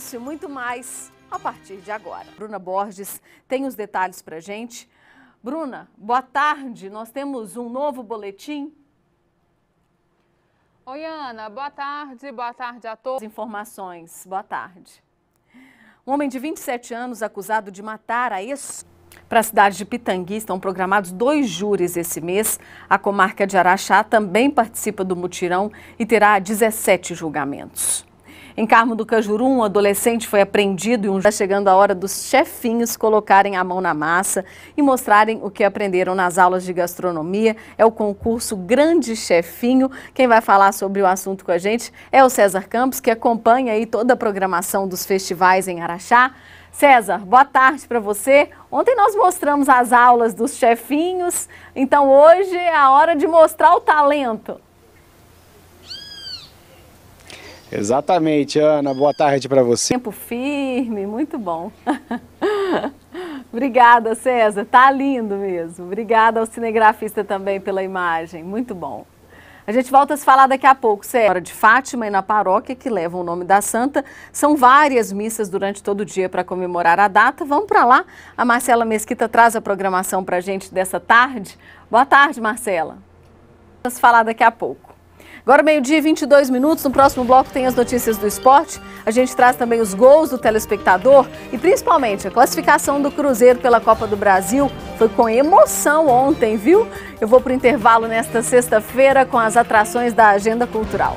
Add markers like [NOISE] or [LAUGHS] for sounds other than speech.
isso e muito mais a partir de agora. Bruna Borges tem os detalhes para gente. Bruna, boa tarde. Nós temos um novo boletim. Oi, Ana. Boa tarde. Boa tarde a todos. Informações. Boa tarde. Um homem de 27 anos acusado de matar a ex para a cidade de Pitangui estão programados dois júris esse mês. A comarca de Araxá também participa do mutirão e terá 17 julgamentos. Em Carmo do Cajuru, um adolescente foi apreendido e um está chegando a hora dos chefinhos colocarem a mão na massa e mostrarem o que aprenderam nas aulas de gastronomia. É o concurso Grande Chefinho. Quem vai falar sobre o assunto com a gente é o César Campos, que acompanha aí toda a programação dos festivais em Araxá. César, boa tarde para você. Ontem nós mostramos as aulas dos chefinhos, então hoje é a hora de mostrar o talento. Exatamente, Ana. Boa tarde para você. Tempo firme, muito bom. [LAUGHS] Obrigada, César. Tá lindo mesmo. Obrigada ao cinegrafista também pela imagem. Muito bom. A gente volta a se falar daqui a pouco. Hora de Fátima e na paróquia que levam o nome da santa. São várias missas durante todo o dia para comemorar a data. Vamos para lá. A Marcela Mesquita traz a programação para a gente dessa tarde. Boa tarde, Marcela. Vamos falar daqui a pouco. Agora, meio-dia e 22 minutos. No próximo bloco tem as notícias do esporte. A gente traz também os gols do telespectador e, principalmente, a classificação do Cruzeiro pela Copa do Brasil. Foi com emoção ontem, viu? Eu vou para o intervalo nesta sexta-feira com as atrações da Agenda Cultural.